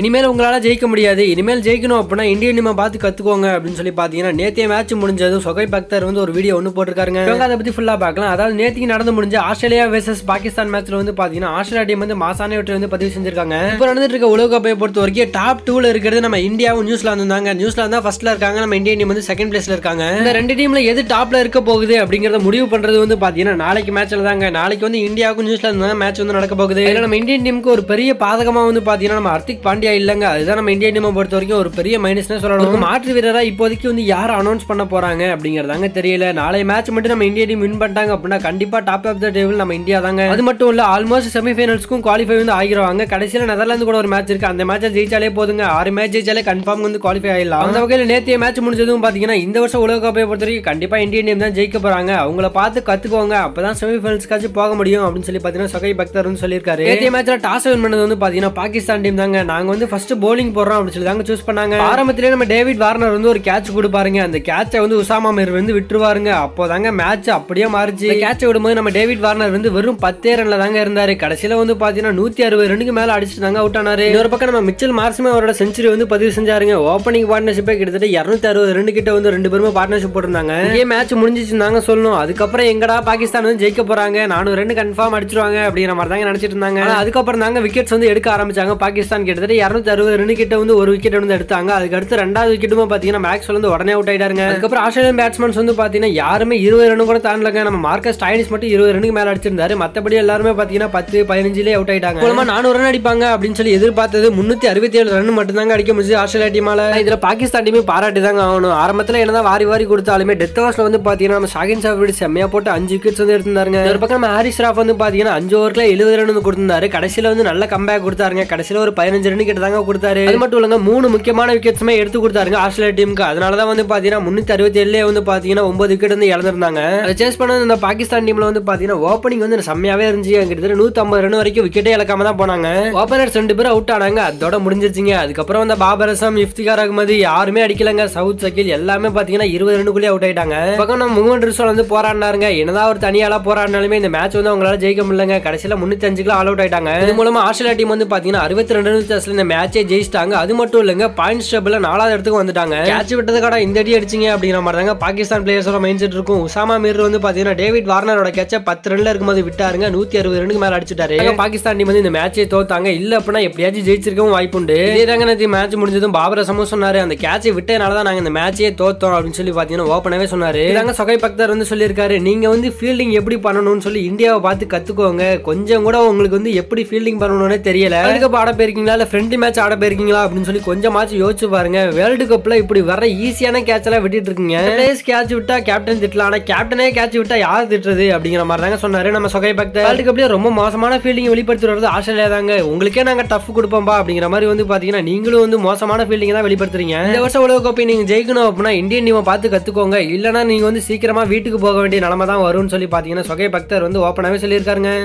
இனிமேல் உங்களால் ஜெயிக்க முடியாது இனிமேல் ஜெயிக்கணும் அப்படின்னா இந்தியன் டீமை பார்த்து கற்றுக்கோங்க அப்படின்னு சொல்லி பார்த்தீங்கன்னா நேற்றைய மேட்ச் முடிஞ்சதும் சொகை பக்தர் வந்து ஒரு வீடியோ ஒன்று போட்டிருக்காருங்க இவங்க அதை பற்றி ஃபுல்லாக பார்க்கலாம் அதாவது நேற்றுக்கு நடந்து முடிஞ்ச ஆஸ்திரேலியா வேர்சஸ் பாகிஸ்தான் மேட்ச்சில் வந்து பார்த்தீங்கன்னா ஆஸ்திரேலியா டீம் வந்து மாசான வெற்றி வந்து பதிவு செஞ்சிருக்காங்க இப்போ நடந்துட்டு இருக்க உலக பொறுத்த வரைக்கும் டாப் டூவில் இருக்கிறது நம்ம இந்தியாவும் நியூஸ்லாந்து தாங்க நியூஸ்லாந்து தான் ஃபர்ஸ்ட்ல இருக்காங்க நம்ம இந்தியன் டீம் வந்து செகண்ட் பிளேஸில் இருக்காங்க இந்த ரெண்டு டீமில் எது டாப்பில் இருக்க போகுது அப்படிங்கிறத முடிவு பண்ணுறது வந்து பார்த்தீங்கன்னா நாளைக்கு மேட்ச்சில் தாங்க நாளைக்கு வந்து இந்தியாவுக்கும் நியூஸ்லாந்து தான் மேட்ச் வந்து நடக்க போகுது நம்ம இந்தியன் டீமுக்கு ஒரு பெரிய பாதகமாக வந்து பார்த்தீங்கன்னா நம்ம ஹர்திக் பாண்டி இந்தியா இல்லைங்க அதுதான் நம்ம இந்தியா டீமை பொறுத்த வரைக்கும் ஒரு பெரிய மைனஸ்னே சொல்லணும் மாற்று வீரராக இப்போதைக்கு வந்து யார் அனௌன்ஸ் பண்ண போகிறாங்க அப்படிங்கிறதாங்க தெரியல நாளை மேட்ச் மட்டும் நம்ம இந்தியா டீம் வின் பண்ணிட்டாங்க அப்படின்னா கண்டிப்பாக டாப் ஆஃப் த டேபிள் நம்ம இந்தியா தாங்க அது மட்டும் இல்லை ஆல்மோஸ்ட் செமிஃபைனல்ஸ்க்கும் குவாலிஃபை வந்து ஆகிடுவாங்க கடைசியில் நெதர்லாந்து கூட ஒரு மேட்ச் இருக்குது அந்த மேட்ச்சை ஜெயிச்சாலே போதுங்க ஆறு மேட்ச் ஜெயிச்சாலே கன்ஃபார்ம் வந்து குவாலிஃபை ஆகிடலாம் அந்த வகையில் நேற்றைய மேட்ச் முடிஞ்சதும் பார்த்தீங்கன்னா இந்த வருஷம் உலக கோப்பையை பொறுத்த வரைக்கும் கண்டிப்பாக இந்தியன் டீம் தான் ஜெயிக்க போகிறாங்க அவங்கள பார்த்து கற்றுக்கோங்க அப்போ தான் செமிஃபைனல்ஸ்க்காச்சும் போக முடியும் அப்படின்னு சொல்லி பார்த்தீங்கன்னா சொகை பக்தர் சொல்லியிருக்காரு நேற்றைய மேட்ச்சில் டாஸ் வின் பண்ணது வந்து பார்த்தீங்கன்னா பாகிஸ்தான் டீம் தாங்க நாங்கள் வந்து ஃபர்ஸ்ட் போலிங் போடுறோம் அப்படின்னு சொல்லி தாங்க சூஸ் பண்ணாங்க ஆரம்பத்திலே நம்ம டேவிட் வார்னர் வந்து ஒரு கேட்ச் கொடுப்பாருங்க அந்த கேட்சை வந்து உசாமா மேர் வந்து விட்டுருவாருங்க அப்போ தாங்க மேட்ச் அப்படியே மாறிச்சு கேட்சை விடும்போது நம்ம டேவிட் வார்னர் வந்து வெறும் பத்தே ரன்ல தாங்க இருந்தாரு கடைசியில வந்து பாத்தீங்கன்னா நூத்தி அறுபது ரன்னுக்கு மேல அடிச்சுட்டு தாங்க அவுட் ஆனாரு இன்னொரு பக்கம் நம்ம மிச்சல் மார்சுமே அவரோட செஞ்சுரி வந்து பதிவு செஞ்சாருங்க ஓப்பனிங் பார்ட்னர்ஷிப்பே கிட்டத்தட்ட இரநூத்தி அறுபது ரெண்டு கிட்ட வந்து ரெண்டு பேருமே பார்ட்னர்ஷிப் போட்டிருந்தாங்க இதே மேட்ச் தாங்க சொல்லணும் அதுக்கப்புறம் எங்கடா பாகிஸ்தான் வந்து ஜெயிக்க போறாங்க நானூறு ரெண்டு கன்ஃபார்ம் அடிச்சிருவாங்க அப்படிங்கிற மாதிரி தாங்க நினைச்சிட்டு இருந்தாங்க அதுக்கப்புறம் தாங்க விக்கெட்ஸ் வந்து எடுக்க ஆரம்பிச்சாங்க பாகிஸ்தான் கிட்டத்தட்ட இரநூத்தி அறுபது ரன்னு கிட்ட வந்து ஒரு விக்கெட் வந்து எடுத்தாங்க அதுக்கு அடுத்து ரெண்டாவது விக்கெட்டும் பார்த்தீங்கன்னா மேக்ஸ் வந்து உடனே அவுட் ஆயிட்டாருங்க அதுக்கப்புறம் ஆஸ்திரேலியன் பேட்ஸ்மேன்ஸ் வந்து பார்த்தீங்கன்னா யாருமே இருபது ரன் கூட தாண்டலங்க நம்ம மார்க்கஸ் ஸ்டாயினிஸ் மட்டும் இருபது ரனுக்கு மேலே அடிச்சிருந்தாரு மற்றபடி எல்லாருமே பார்த்தீங்கன்னா பத்து பதினஞ்சுலேயே அவுட் ஆயிட்டாங்க மூலமாக நானூறு ரன் அடிப்பாங்க அப்படின்னு சொல்லி எதிர்பார்த்தது முன்னூற்றி அறுபத்தி ஏழு ரன் மட்டும் மட்டும்தாங்க அடிக்க முடிஞ்சது ஆஸ்திரேலியா டீமால இதில் பாகிஸ்தான் டீமே பாராட்டி தாங்க ஆகணும் ஆரம்பத்தில் என்னதான் வாரி வாரி கொடுத்தாலுமே டெத் ஓவர்ஸில் வந்து பார்த்தீங்கன்னா நம்ம சாகின் சாஃபிட் செம்மையாக போட்டு அஞ்சு விக்கெட்ஸ் வந்து எடுத்திருந்தாருங்க ஒரு பக்கம் நம்ம ஹாரிஸ் ராஃப் வந்து பார்த்தீங்கன்னா அஞ்சு ஓவரில் எழுபது ரன் வந்து கொடுத்திருந்தாரு கடைசியில் வந்து நல்ல கம்பேக் கொடுத்தாருங்க கடைசியில் ஒரு பதினஞ்சு ரன் விக்கெட் தாங்க கொடுத்தாரு அது மட்டும் இல்லங்க மூணு முக்கியமான விக்கெட்ஸுமே எடுத்து கொடுத்தாருங்க ஆஸ்திரேலியா டீமுக்கு அதனால தான் வந்து பாத்தீங்கன்னா முன்னூத்தி அறுபத்தி ஏழுல வந்து பாத்தீங்கன்னா ஒன்பது விக்கெட் வந்து இழந்திருந்தாங்க அதை சேஸ் பண்ண இந்த பாகிஸ்தான் டீம்ல வந்து பாத்தீங்கன்னா ஓப்பனிங் வந்து செம்மையாவே இருந்துச்சு கிட்டத்தட்ட நூத்தி ஐம்பது ரன் வரைக்கும் விக்கெட்டே இழக்காம தான் போனாங்க ஓப்பனர்ஸ் ரெண்டு பேரும் அவுட் ஆனாங்க அதோட முடிஞ்சிருச்சுங்க அதுக்கப்புறம் வந்து பாபர் இஃப்திகார் அகமது யாருமே அடிக்கலங்க சவுத் சக்கில் எல்லாமே பாத்தீங்கன்னா இருபது ரன்னுக்குள்ளே அவுட் ஆயிட்டாங்க பக்கம் நம்ம முகமது வந்து போராடினாருங்க என்னதான் ஒரு தனியால போராடினாலுமே இந்த மேட்ச் வந்து அவங்களால ஜெயிக்க முடியலங்க கடைசியில முன்னூத்தி அஞ்சுக்குள்ள ஆல் அவுட் ஆயிட்டாங்க இது மூலமா ஆஸ்திரேலியா டீம் வந்து பார்த்தீங்கன்னா அறுபத்தி ரெண்டு இந்த மேட்சே ஜெயிச்சிட்டாங்க அது மட்டும் இல்லைங்க பாயிண்ட்ஸ் டேபிள் நாலாவது இடத்துக்கு வந்துட்டாங்க கேட்ச் விட்டதுக்காக இந்த அடி அடிச்சிங்க அப்படிங்கிற மாதிரி தாங்க பாகிஸ்தான் பிளேயர்ஸோட மைண்ட் செட் இருக்கும் உசாமா மீர் வந்து பாத்தீங்கன்னா டேவிட் வார்னரோட கேட்ச பத்து ரன்ல இருக்கும்போது விட்டாருங்க நூத்தி அறுபது ரன்னுக்கு மேல அடிச்சிட்டாரு பாகிஸ்தான் டீம் வந்து இந்த மேட்சே தோத்தாங்க இல்ல அப்படின்னா எப்படியாச்சும் ஜெயிச்சிருக்கவும் வாய்ப்புண்டு இதே தாங்க நேற்று மேட்ச் முடிஞ்சதும் பாபர் சமோ சொன்னாரு அந்த கேட்சை விட்டதனால தான் நாங்க இந்த மேட்சே தோத்தோம் அப்படின்னு சொல்லி பாத்தீங்கன்னா ஓப்பனாவே சொன்னாரு இதாங்க சொகை பக்தர் வந்து சொல்லியிருக்காரு நீங்க வந்து ஃபீல்டிங் எப்படி பண்ணணும்னு சொல்லி இந்தியாவை பார்த்து கத்துக்கோங்க கொஞ்சம் கூட உங்களுக்கு வந்து எப்படி ஃபீல்டிங் பண்ணணும்னே தெரியல அதுக்கு பாட போயிருக்கீங்களா இல்ல டுவெண்ட்டி மேட்ச் ஆட போயிருக்கீங்களா அப்படின்னு சொல்லி கொஞ்சமாச்சும் யோசிச்சு பாருங்க வேர்ல்டு கப்பில் இப்படி வர ஈஸியான கேட்ச் எல்லாம் விட்டுட்டு இருக்கீங்க பிளேஸ் கேட்ச் விட்டா கேப்டன் திட்டலாம் ஆனால் கேப்டனே கேட்ச் விட்டா யார் திட்டுறது அப்படிங்கிற மாதிரி தாங்க சொன்னாரு நம்ம சொகை பக்தர் வேர்ல்டு கப்லேயே ரொம்ப மோசமான ஃபீல்டிங் வெளிப்படுத்தி வரது ஆஸ்திரேலியா தாங்க உங்களுக்கே நாங்கள் டஃப் கொடுப்போம்பா அப்படிங்கிற மாதிரி வந்து பார்த்தீங்கன்னா நீங்களும் வந்து மோசமான ஃபீல்டிங் தான் வெளிப்படுத்துறீங்க இந்த வருஷம் உலக கோப்பை நீங்கள் ஜெயிக்கணும் அப்படின்னா இந்தியன் டீமை பார்த்து கற்றுக்கோங்க இல்லைனா நீங்கள் வந்து சீக்கிரமாக வீட்டுக்கு போக வேண்டிய நிலமை தான் வரும்னு சொல்லி பார்த்தீங்கன்னா சொகை பக்தர் வந்து ஓப்பனாகவே சொல்லியிருக்காருங்க